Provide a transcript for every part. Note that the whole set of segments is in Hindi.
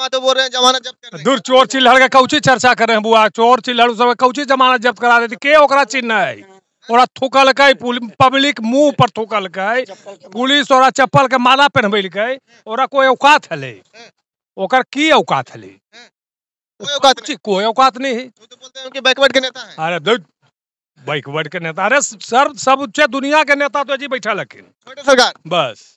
माधो तो बोल रहे हैं जमानत जब्त कर दूर चोर चिल्हड़ के कौची चर्चा कर रहे हैं बुआ चोर चिल्हड़ सब कौची जमानत जब्त करा देती के ओकरा चिन्ह है और थूकल के पब्लिक मुंह पर थूकल के पुलिस और चप्पल के माला पहनबल और कोई औकात हल ओकर की औकात हल हाँ। कोई औकात नहीं है अरे बैकवर्ड के नेता अरे सर सब उच्च दुनिया के नेता तो जी बैठा लखन सरकार बस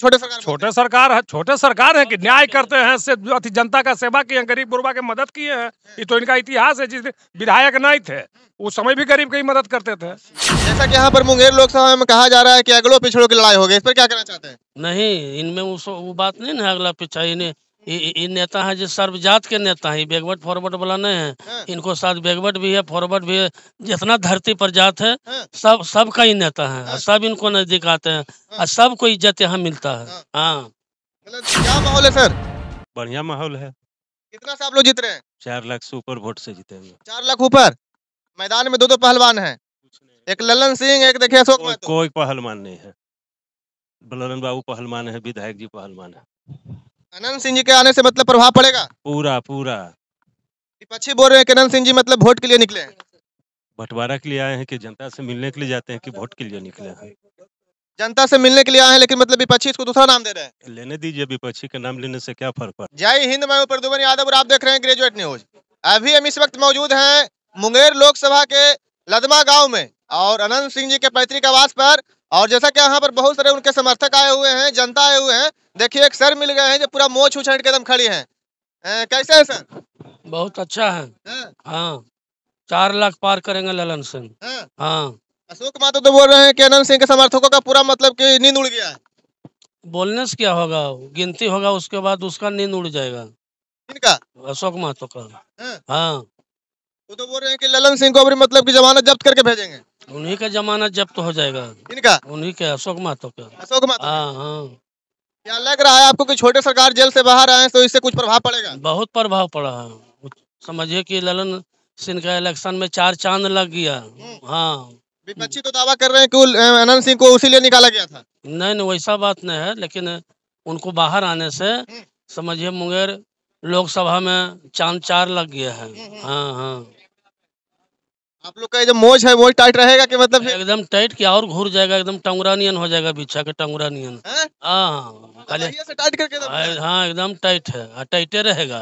छोटे सरकार छोटे सरकार है छोटे सरकार है कि न्याय करते हैं से जनता का सेवा किए गरीब गुरबा के मदद किए हैं ये तो इनका इतिहास है जिस विधायक नहीं थे उस समय भी गरीब की मदद करते थे जैसा कि यहाँ पर मुंगेर लोकसभा में कहा जा रहा है कि अगलो पिछड़ों की लड़ाई हो गई इस पर क्या कहना चाहते हैं नहीं इनमें वो बात नहीं ना अगला पिछड़ा इन्हें नेता है जो सर्वजात के नेता है बैकवर्ड फॉरवर्ड वाला नहीं है हाँ। इनको साथ बैकवर्ड भी है फॉरवर्ड भी है जितना धरती पर जात है हाँ। सब सबका ही नेता है हाँ। सब इनको नजदीक आते हैं और सबको इज्जत यहाँ मिलता है हाँ मतलब क्या माहौल है सर बढ़िया माहौल है कितना से आप लोग जीत रहे हैं चार लाख से ऊपर वोट से जीते हुए चार लाख ऊपर मैदान में दो दो पहलवान है एक ललन सिंह एक देखिए अशोक कोई पहलवान नहीं है ललन बाबू पहलवान है विधायक जी पहलवान है अनंत सिंह जी के आने से मतलब प्रभाव पड़ेगा पूरा पूरा विपक्षी बोल रहे हैं कि अनंत सिंह जी मतलब वोट के लिए निकले हैं बंटवारा के लिए आए हैं कि जनता से मिलने के लिए जाते हैं कि वोट के लिए निकले हैं जनता से मिलने के लिए आए हैं लेकिन मतलब विपक्षी इसको दूसरा नाम दे रहे हैं लेने दीजिए विपक्षी का नाम लेने से क्या फर्क पड़ जय हिंद मैं प्रदुमन यादव और आप देख रहे हैं ग्रेजुएट न्यूज अभी हम इस वक्त मौजूद है मुंगेर लोकसभा के लदमा गाँव में और अनंत सिंह जी के पैतृक आवास पर और जैसा कि यहाँ पर बहुत सारे उनके समर्थक आए हुए हैं जनता आए हुए हैं देखिए एक सर मिल गए हैं जो पूरा मोह छू के एकदम खड़ी हैं ए, कैसे है सर बहुत अच्छा है हाँ चार लाख पार करेंगे ललन सिंह हाँ अशोक माथुर तो बोल रहे हैं कि अनंत सिंह के समर्थकों का पूरा मतलब कि नींद उड़ गया है बोलने से क्या होगा गिनती होगा उसके बाद उसका नींद उड़ जाएगा अशोक महतो का हाँ वो तो बोल रहे हैं कि ललन सिंह को मतलब की जमानत जब्त करके भेजेंगे उन्हीं का जमानत जब्त हो जाएगा इनका उन्हीं के अशोक महतो का अशोक माथो हाँ हाँ क्या लग रहा है आपको कि छोटे सरकार जेल से बाहर आए तो इससे कुछ प्रभाव पड़ेगा बहुत प्रभाव पड़ा है समझिए कि ललन सिंह का इलेक्शन में चार चांद लग गया हम्म। हाँ विपक्षी तो दावा कर रहे हैं कि अनंत सिंह को उसी लिए निकाला गया था नहीं नहीं वैसा बात नहीं है लेकिन उनको बाहर आने से हम्म। समझिए मुंगेर लोकसभा में चांद चार लग गया है हम्म, हाँ हाँ आप लोग का जो मोज है वो टाइट रहेगा कि मतलब एकदम टाइट क्या और घूर जाएगा एकदम नियन हो जाएगा बिछा के नियन हाँ, हाँ टाइट करके तो- हाँ, हाँ एकदम टाइट है हाँ, टाइटे रहेगा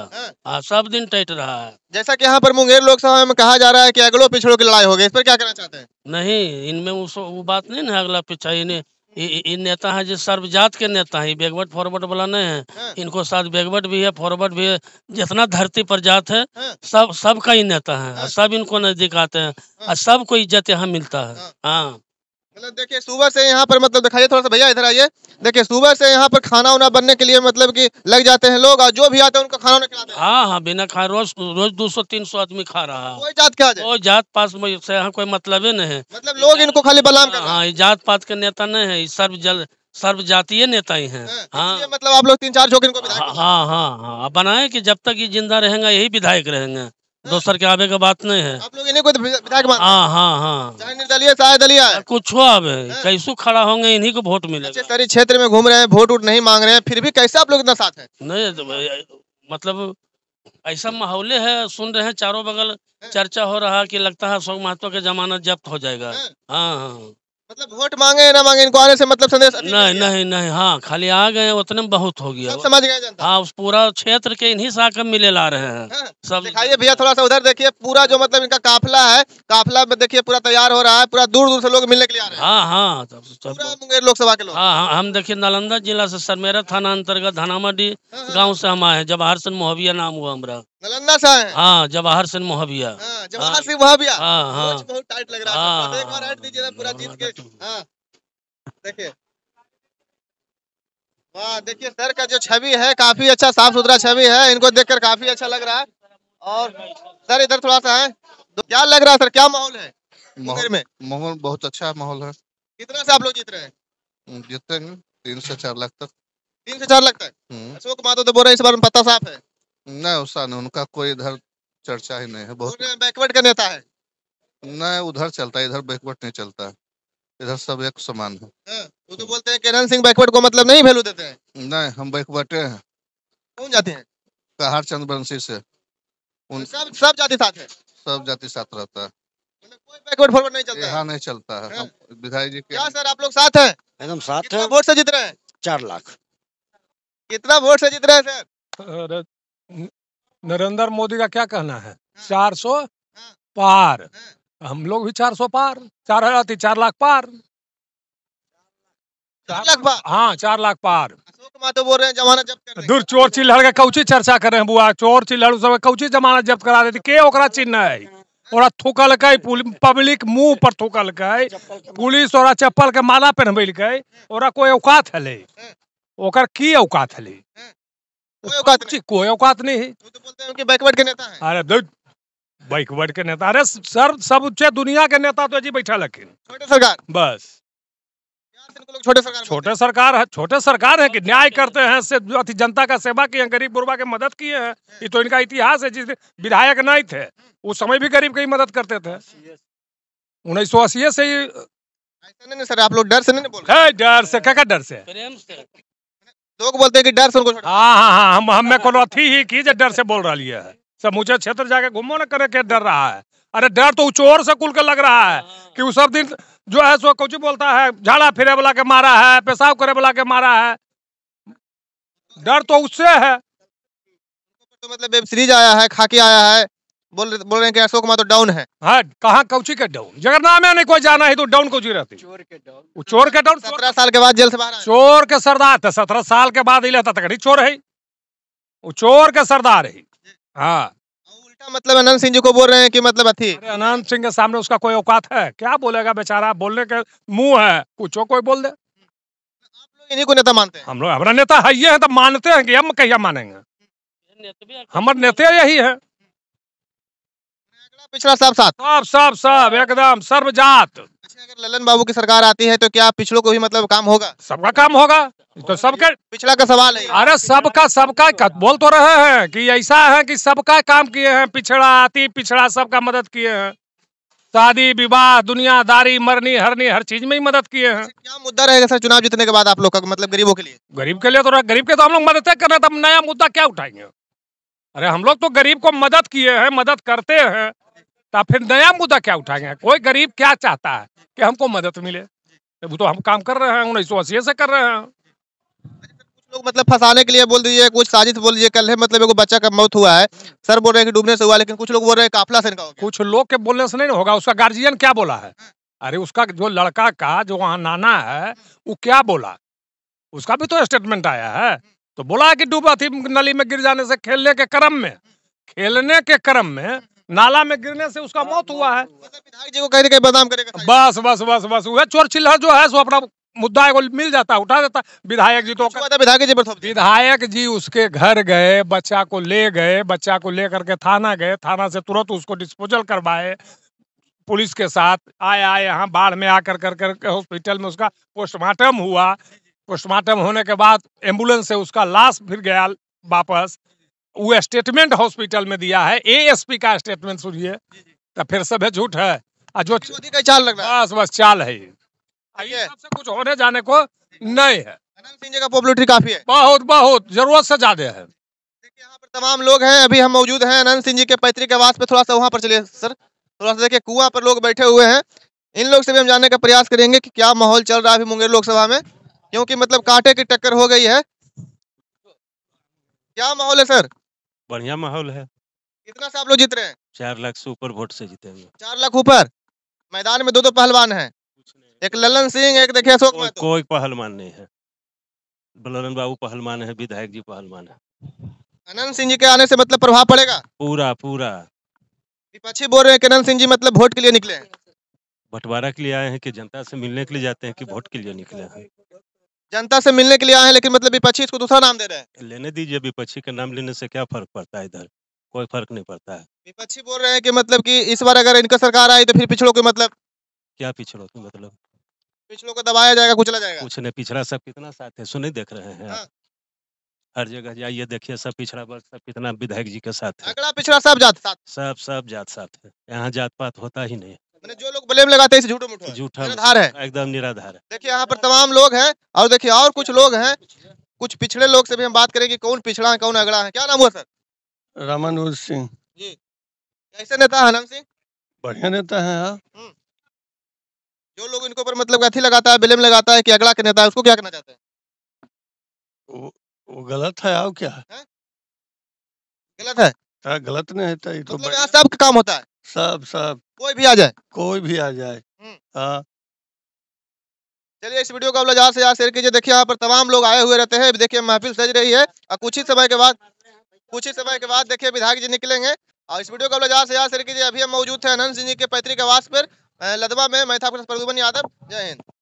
हाँ सब दिन टाइट रहा है जैसा कि यहाँ पर मुंगेर लोकसभा में कहा जा रहा है कि अगलो पिछड़ों की लड़ाई होगी इस पर क्या कहना चाहते हैं नहीं इनमें वो बात नहीं ना अगला पिछड़ा इन्हें नेता है जो सर्व जात के नेता है बैकवर्ड फॉरवर्ड वाला नहीं है हाँ। इनको साथ बैकवर्ड भी है फॉरवर्ड भी है जितना धरती पर जात है हाँ। सब सबका ही नेता है हाँ। सब इनको नजदीक आते हैं और सबको इज्जत यहाँ मिलता है हाँ मतलब देखिए सुबह से यहाँ पर मतलब दिखाइए थोड़ा सा भैया इधर आइए देखिए सुबह से यहाँ पर खाना उना बनने के लिए मतलब कि लग जाते हैं लोग और जो भी आते हैं उनको खाना उना खिलाते हैं हाँ हाँ बिना खाए रोज रोज दो सौ तीन सौ आदमी खा रहा है कोई जात क्या कोई जात पात से यहाँ कोई मतलब ही नहीं है मतलब लोग इनको खाली बलाम कर हाँ जात पात के नेता नहीं है सर्व जल सर्व जातीय नेता ही है हाँ, हाँ। मतलब आप लोग तीन चार जो इनको हाँ हाँ हाँ बनाए की जब तक ये जिंदा रहेंगे यही विधायक रहेंगे दोसर के आवे के बात नहीं है हाँ, हाँ, हाँ। कुछ आवे कैसे खड़ा होंगे इन्हीं को वोट मिले शहरी क्षेत्र में घूम रहे हैं वोट वोट नहीं मांग रहे हैं फिर भी कैसे आप लोग इतना साथ है नहीं तो मतलब ऐसा माहौले है सुन रहे हैं चारों बगल चर्चा हो रहा कि लगता है अशोक महतो के जमानत जब्त हो जाएगा हाँ हाँ मतलब वोट मांगे ना मांगे इनको आने से मतलब संदेश नहीं नहीं नहीं हाँ खाली आ गए उतने बहुत हो गया सब समझ गए जनता हाँ उस पूरा क्षेत्र के इन्हीं साकम मिले ला रहे हैं हाँ, सब दिखाइए भैया थोड़ा सा उधर देखिए पूरा जो मतलब इनका काफिला है काफिला में देखिए पूरा तैयार हो रहा है पूरा दूर दूर से लोग मिलने के लिए हाँ हाँ मुंगेर लोकसभा के हाँ हाँ हम देखिए नालंदा जिला से सरमेरा थाना अंतर्गत धनामाडी हाँ, हाँ। गाँव से हम आए हैं जवाहर सिंह मोहबिया नाम हुआ हमारा नालंदा से हाँ जवाहर सिंह मोहबिया हाँ, जवाहर हाँ। सिंह मोहबिया हाँ, हाँ, बहुत टाइट लग रहा है हाँ। एक बार ऐड दीजिए पूरा जीत के देखिए वाह देखिए सर का जो छवि है काफी अच्छा साफ सुथरा छवि है इनको देखकर काफी अच्छा लग रहा है और सर इधर थोड़ा सा है क्या लग रहा है सर क्या माहौल है माहौल में माहौल बहुत अच्छा माहौल है कितना से आप लोग जीत रहे हैं जीतते हैं तीन से चार लाख तक तीन से चार लाख तक हम्म। अशोक माधव तो बोल रहे इस बार पता साफ है नहीं उषा नहीं उनका कोई इधर चर्चा ही नहीं है बहुत बैकवर्ड का नेता है नहीं उधर चलता है इधर बैकवर्ड नहीं चलता इधर सब एक समान है हाँ, वो तो बोलते हैं किरण सिंह बैकवर्ड को मतलब नहीं वैल्यू देते हैं नहीं हम बैकवर्ड हैं कौन जाते हैं कहार चंद बंसी से उन सब सब जाति साथ है सब जाति साथ रहता है मतलब कोई बैकवर्ड फॉरवर्ड नहीं चलता यहाँ नहीं चलता है हाँ। विधायक जी क्या सर आप लोग साथ हैं एकदम साथ हैं वोट से जीत रहे हैं चार लाख कितना वोट से जीत रहे हैं सर नरेंद्र मोदी का क्या कहना है हाँ। चार सौ हाँ। पार हाँ। हम लोग भी चार सौ पार चार हजार थी लाख पार चार लाख पार हाँ चार लाख पार तो दूर चोर चिल्हड़ के कौची चर्चा कर रहे हैं बुआ चोर चिल्हड़ सब कौची जमाना जब्त करा देती के ओकरा चिन्ह है ओरा थूकल के पब्लिक मुंह पर थूकल के पुलिस ओरा चप्पल के माला पहनबल के ओरा कोई औकात हले ओकर की औकात हले कोई औकात नहीं अरे बैकवर्ड के नेता अरे सर सब उच्चे दुनिया के नेता तो जी बैठा लगे सरकार बस छोटे सरकार छोटे सरकार है छोटे सरकार है कि न्याय करते हैं से अति जनता का सेवा किए गरीब गुरबा के मदद किए हैं अच्छा। ये तो इनका इतिहास है जिस विधायक नहीं थे उस समय भी गरीब की मदद करते थे उन्नीस सौ अस्सी से ही सर आप लोग डर से नहीं बोल डर से क्या क्या डर से प्रेम से लोग बोलते हैं कि डर से उनको हाँ हाँ हाँ हम हमें कोनो अथी ही की जो डर से बोल रही है समूचे क्षेत्र जाके घूमो ना करे के डर रहा है अरे डर तो चोर से कुल के लग रहा है कि उस सब दिन जो है सो कुछ बोलता है झाड़ा फिरे वाला के मारा है पेशाब करे वाला के मारा है डर तो उससे है तो मतलब वेब सीरीज आया है खाकी आया है बोल रहे बोल रहे हैं कि अशोक तो डाउन है हाँ कहाँ कौची के डाउन जगह नाम है नहीं कोई जाना है तो डाउन कौची रहती चोर के डाउन चोर के डाउन सत्रह साल के बाद जेल से बाहर चोर के सरदार थे तो सत्रह साल के बाद इले तकड़ी चोर है वो चोर के सरदार है हाँ।, हाँ उल्टा मतलब अनंत सिंह जी को बोल रहे हैं कि मतलब अथी अनंत सिंह के सामने उसका कोई औकात है क्या बोलेगा बेचारा बोलने के मुंह है कुछ कोई बोल दे इन्हीं को नेता मानते हैं हम लोग हमारा नेता है ये है तो मानते हैं कि हम कहिया मानेंगे हमारे नेता यही है पिछड़ा सब साथ सब सब सब एकदम सर्वजात जात अच्छा, अगर ललन बाबू की सरकार आती है तो क्या पिछड़ों को भी मतलब काम होगा सबका काम होगा तो सबके पिछड़ा का सवाल है अरे सबका सबका बोल तो रहे हैं कि ऐसा है कि सबका काम किए हैं पिछड़ा आती पिछड़ा सबका मदद किए हैं शादी विवाह दुनियादारी मरनी हरनी हर चीज में ही मदद किए हैं अच्छा, क्या मुद्दा रहेगा सर चुनाव जीतने के बाद आप लोग का मतलब गरीबों के लिए गरीब के लिए तो गरीब के तो हम लोग मदद कर रहे नया मुद्दा क्या उठाएंगे अरे हम लोग तो गरीब को मदद किए हैं मदद करते हैं तो फिर नया मुद्दा क्या उठाएंगे कोई गरीब क्या चाहता है कि हमको मदद मिले वो तो हम काम कर रहे हैं उन्नीस सौ अस्सी से कर रहे हैं लोग मतलब फंसाने के लिए बोल दीजिए कुछ साजिश बोल दीजिए कल है मतलब एक बच्चा का मौत हुआ है सर बोल रहे हैं कि डूबने से हुआ लेकिन कुछ लोग बोल रहे हैं काफला से इनका कुछ लोग के बोलने से नहीं होगा उसका गार्जियन क्या बोला है अरे उसका जो लड़का का जो वहाँ नाना है वो क्या बोला उसका भी तो स्टेटमेंट आया है तो बोला है कि डूबा थी नली में गिर जाने से खेलने के क्रम में खेलने के क्रम में नाला में गिरने से उसका हाँ, मौत हुआ हाँ, है हाँ। विधायक जी को बदनाम करेगा बस बस बस बस वह चोर चिल्लर जो है सो अपना मुद्दा है मिल जाता उठा देता विधायक जी तो विधायक जी विधायक जी उसके घर गए बच्चा को ले गए बच्चा को लेकर के थाना गए थाना से तुरंत उसको डिस्पोजल करवाए पुलिस के साथ आया यहाँ बाढ़ में आकर कर करके हॉस्पिटल में उसका पोस्टमार्टम हुआ पोस्टमार्टम होने के बाद एम्बुलेंस से उसका लाश फिर गया वापस वो स्टेटमेंट हॉस्पिटल में दिया है एएसपी का स्टेटमेंट सुनिए तो फिर सब है झूठ है जो का चाल लग रहा है बस बस चाल है ये सबसे कुछ होने जाने को नहीं है सिंह जी का पॉपुलरिटी काफी है बहुत बहुत जरूरत से ज्यादा है देखिए यहाँ पर तमाम लोग हैं अभी हम मौजूद हैं अनंत सिंह जी के पैतृक आवास पे थोड़ा सा वहाँ पर चलिए सर थोड़ा सा देखिए कुआ पर लोग बैठे हुए हैं इन लोग से भी हम जानने का प्रयास करेंगे कि क्या माहौल चल रहा है अभी मुंगेर लोकसभा में क्योंकि मतलब कांटे की टक्कर हो गई है क्या माहौल है सर बढ़िया माहौल है कितना से आप लोग जीत रहे हैं चार लाख से ऊपर वोट से जीतेंगे चार लाख ऊपर मैदान में दो दो पहलवान हैं एक ललन सिंह एक देखिए अशोक को, कोई पहलवान नहीं है ललन बाबू पहलवान है विधायक जी पहलवान है अनंत सिंह जी के आने से मतलब प्रभाव पड़ेगा पूरा पूरा विपक्षी बोल रहे हैं कि अनंत सिंह जी मतलब वोट के लिए निकले हैं बंटवारा के लिए आए हैं कि जनता से मिलने के लिए जाते हैं कि वोट के लिए निकले हैं जनता से मिलने के लिए आए हैं लेकिन मतलब विपक्षी इसको दूसरा नाम दे रहे हैं लेने दीजिए विपक्षी के नाम लेने से क्या फर्क पड़ता है इधर कोई फर्क नहीं पड़ता है विपक्षी बोल रहे हैं कि मतलब कि इस बार अगर इनका सरकार आई तो फिर पिछड़ों के मतलब क्या पिछड़ों के मतलब पिछड़ों को दबाया जाएगा कुचला जाएगा कुछ नहीं पिछड़ा सब कितना साथ है सुने देख रहे हैं हाँ। हर जगह जाइए देखिए सब पिछड़ा वर्ग सब कितना विधायक जी के साथ है अगला पिछड़ा सब जात साथ सब सब जात साथ है यहाँ जात पात होता ही नहीं मैंने जो लोग ब्लेम लगाते हैं झूठो मुठो झूठा निराधार है एकदम निराधार है देखिए यहाँ पर तमाम लोग हैं और देखिए और कुछ लोग हैं कुछ पिछड़े लोग से भी हम बात करेंगे कौन पिछड़ा है कौन अगड़ा है क्या नाम हुआ सर रमन सिंह जी कैसे नेता है सिंह बढ़िया नेता है यार हाँ। हम्म। जो लोग इनके ऊपर मतलब अथी लगाता है ब्लेम लगाता है कि अगला के नेता है उसको क्या कहना चाहते हैं वो, वो गलत है और क्या है? गलत है हाँ, गलत नहीं है तो, तो मतलब सब काम होता है सब सब कोई भी आ जाए कोई भी आ जाए हाँ। चलिए इस वीडियो को आप लोग ज्यादा से ज्यादा शेयर कीजिए देखिए यहाँ पर तमाम लोग आए हुए रहते हैं देखिए महफिल सज रही है और कुछ ही समय के बाद कुछ ही समय के बाद देखिए विधायक जी निकलेंगे और इस वीडियो को आप लोग ज्यादा से ज्यादा शेयर कीजिए अभी हम मौजूद थे अनंत सिंह जी के पैतृक आवास पर लदवा में मैं था प्रदुमन यादव जय हिंद